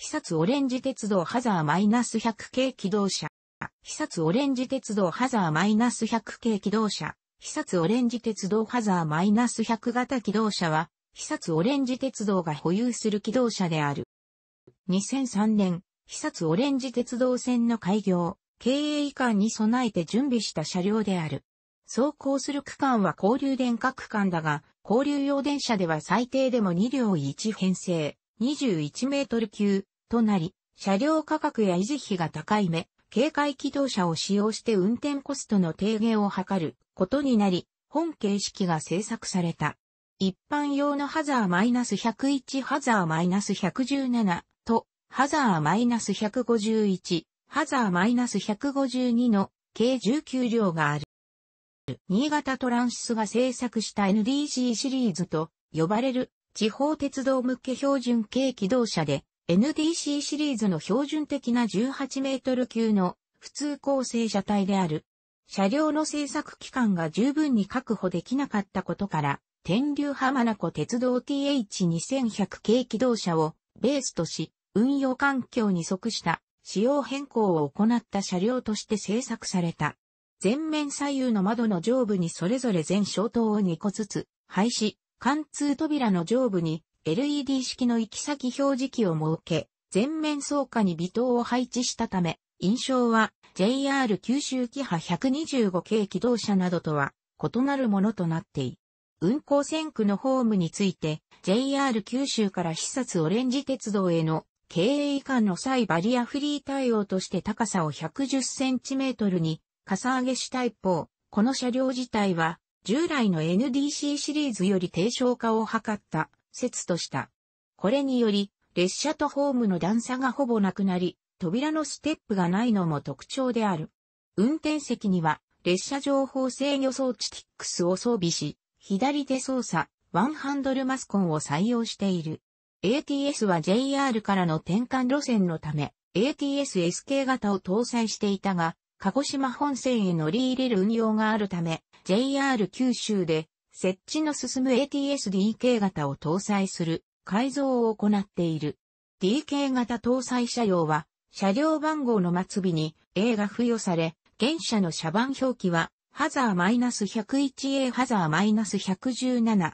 被殺オレンジ鉄道ハザーマイナス100系機動車。被殺オレンジ鉄道ハザーマイナス100系機動車。被殺オレンジ鉄道ハザーマイナス100型機動車は、被殺オレンジ鉄道が保有する機動車である。2003年、被殺オレンジ鉄道線の開業、経営移管に備えて準備した車両である。走行する区間は交流電化区間だが、交流用電車では最低でも2両1編成、21メートル級となり、車両価格や維持費が高いめ、警戒機動車を使用して運転コストの低減を図ることになり、本形式が制作された。一般用のハザー -101、ハザー -117 と、ハザー -151、ハザー -152 の計19両がある。新潟トランシスが制作した NDC シリーズと呼ばれる地方鉄道向け標準軽機動車で、NDC シリーズの標準的な18メートル級の普通構成車体である。車両の製作期間が十分に確保できなかったことから、天竜浜名湖鉄道 TH2100 軽機動車をベースとし、運用環境に即した仕様変更を行った車両として製作された。前面左右の窓の上部にそれぞれ全小灯を2個ずつ、廃止、貫通扉の上部に LED 式の行き先表示器を設け、全面倉下に微灯を配置したため、印象は JR 九州キハ125系機動車などとは異なるものとなっている。運行線区のホームについて JR 九州から視察オレンジ鉄道への経営移管の際バリアフリー対応として高さを1 1 0トルにかさ上げした一方、この車両自体は従来の NDC シリーズより低床化を図った説とした。これにより、列車とホームの段差がほぼなくなり、扉のステップがないのも特徴である。運転席には、列車情報制御装置 TIX を装備し、左手操作、ワンハンドルマスコンを採用している。ATS は JR からの転換路線のため、ATS-SK 型を搭載していたが、鹿児島本線へ乗り入れる運用があるため、JR 九州で設置の進む ATSDK 型を搭載する改造を行っている。DK 型搭載車両は車両番号の末尾に A が付与され、現車の車番表記はハザー -101A ハザー -117A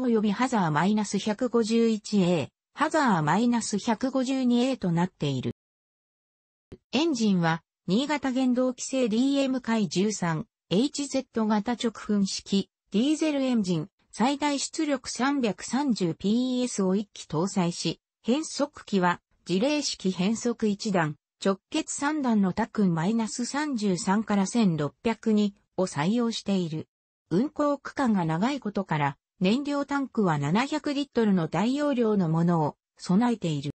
及びハザー -151A ハザー -152A となっている。エンジンは新潟原動規制 DM 回13 HZ 型直噴式、ディーゼルエンジン、最大出力 330PS を1機搭載し、変速機は、事例式変速1段、直結3段のタクン -33 から1600にを採用している。運行区間が長いことから、燃料タンクは700リットルの大容量のものを備えている。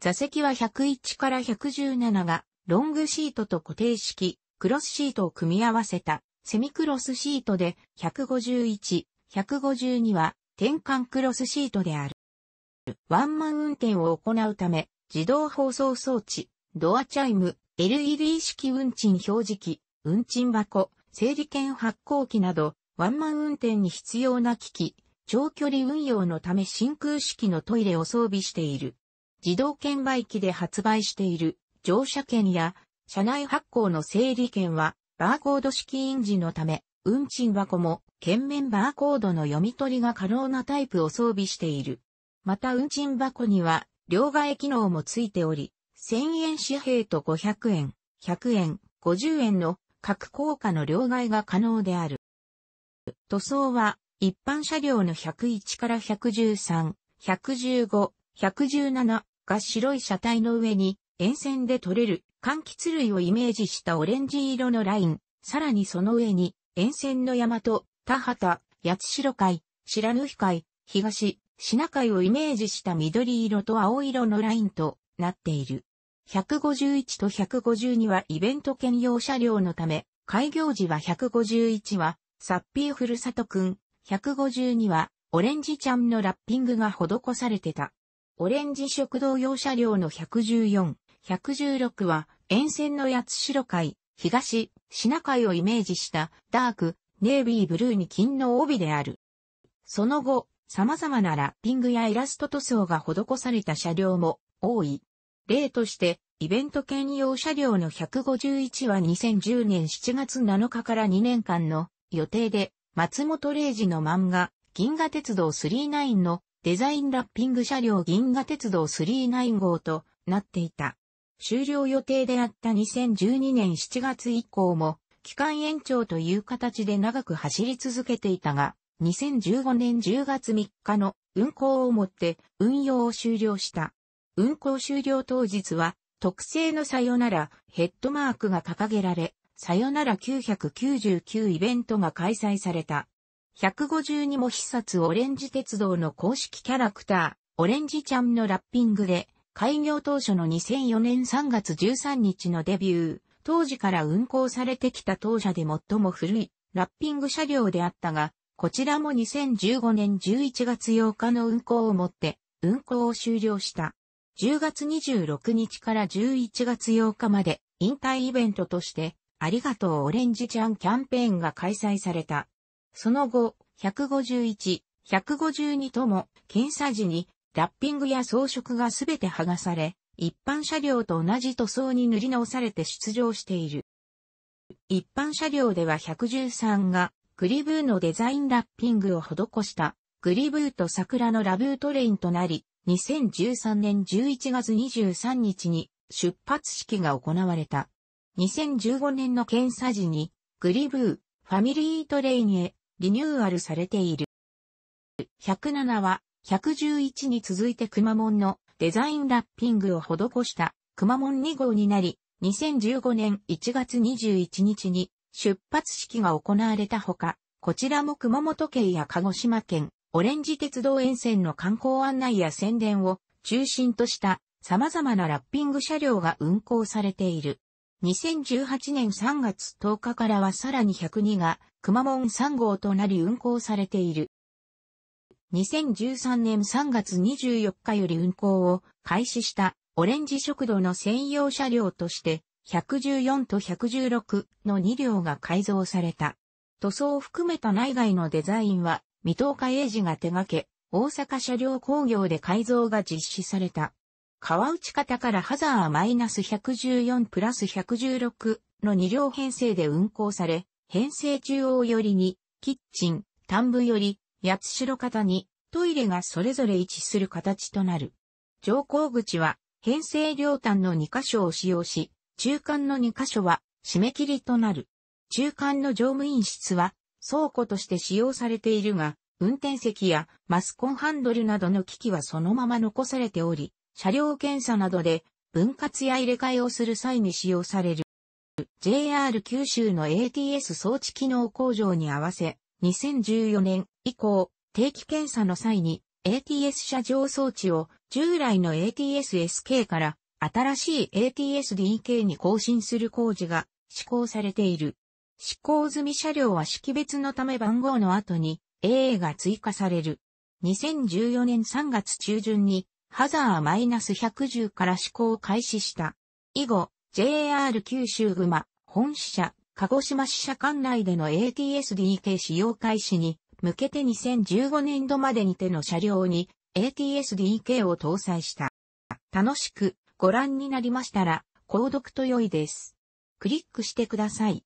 座席は101から117がロングシートと固定式、クロスシートを組み合わせたセミクロスシートで151、152は転換クロスシートである。ワンマン運転を行うため、自動放送装置、ドアチャイム、LED 式運賃表示器、運賃箱、整理券発行機など、ワンマン運転に必要な機器、長距離運用のため真空式のトイレを装備している。自動券売機で発売している乗車券や車内発行の整理券は、バーコード式印字のため、運賃箱も、券面バーコードの読み取りが可能なタイプを装備している。また運賃箱には、両替機能もついており、1000円紙幣と500円、100円、50円の各硬貨の両替が可能である。塗装は、一般車両の101から113、115、117が白い車体の上に沿線で取れる柑橘類をイメージしたオレンジ色のライン、さらにその上に、沿線の山と、田畑、八代海、白ぬひ海、東、品海をイメージした緑色と青色のラインとなっている。151と152はイベント兼用車両のため、開業時は151は、サッピーふるさとくん、152は、オレンジちゃんのラッピングが施されてた。オレンジ食堂用車両の114、116は、沿線の八代海、東、シナ海をイメージした、ダーク、ネイビーブルーに金の帯である。その後、様々なラッピングやイラスト塗装が施された車両も多い。例として、イベント兼用車両の151は2010年7月7日から2年間の予定で、松本零士の漫画、銀河鉄道39のデザインラッピング車両銀河鉄道39号となっていた。終了予定であった2012年7月以降も、期間延長という形で長く走り続けていたが、2015年10月3日の運行をもって運用を終了した。運行終了当日は、特製のさよならヘッドマークが掲げられ、さよなら999イベントが開催された。152も必殺オレンジ鉄道の公式キャラクター、オレンジちゃんのラッピングで、開業当初の2004年3月13日のデビュー、当時から運行されてきた当社で最も古いラッピング車両であったが、こちらも2015年11月8日の運行をもって運行を終了した。10月26日から11月8日まで引退イベントとして、ありがとうオレンジちゃんキャンペーンが開催された。その後、151、152とも検査時にラッピングや装飾がすべて剥がされ、一般車両と同じ塗装に塗り直されて出場している。一般車両では113が、グリブーのデザインラッピングを施した、グリブーと桜のラブートレインとなり、2013年11月23日に出発式が行われた。2015年の検査時に、グリブー、ファミリートレインへリニューアルされている。107は111に続いて熊門のデザインラッピングを施した熊門2号になり、2015年1月21日に出発式が行われたほか、こちらも熊本県や鹿児島県、オレンジ鉄道沿線の観光案内や宣伝を中心とした様々なラッピング車両が運行されている。2018年3月10日からはさらに102が熊門3号となり運行されている。2013年3月24日より運行を開始したオレンジ食堂の専用車両として114と116の2両が改造された。塗装を含めた内外のデザインは未東海英二が手掛け大阪車両工業で改造が実施された。川内方からハザーマイナス114プラス116の2両編成で運行され、編成中央寄りに、キッチン、ん部より、八代型にトイレがそれぞれ位置する形となる。乗降口は編成両端の2箇所を使用し、中間の2箇所は締め切りとなる。中間の乗務員室は倉庫として使用されているが、運転席やマスコンハンドルなどの機器はそのまま残されており、車両検査などで分割や入れ替えをする際に使用される。JR 九州の ATS 装置機能向上に合わせ、2014年以降、定期検査の際に ATS 車上装置を従来の ATS-SK から新しい ATS-DK に更新する工事が施行されている。施行済み車両は識別のため番号の後に AA が追加される。2014年3月中旬にハザーマイナス110から施行を開始した。以後、JR 九州グマ本支社、鹿児島支社管内での ATSDK 使用開始に向けて2015年度までにての車両に ATSDK を搭載した。楽しくご覧になりましたら、購読と良いです。クリックしてください。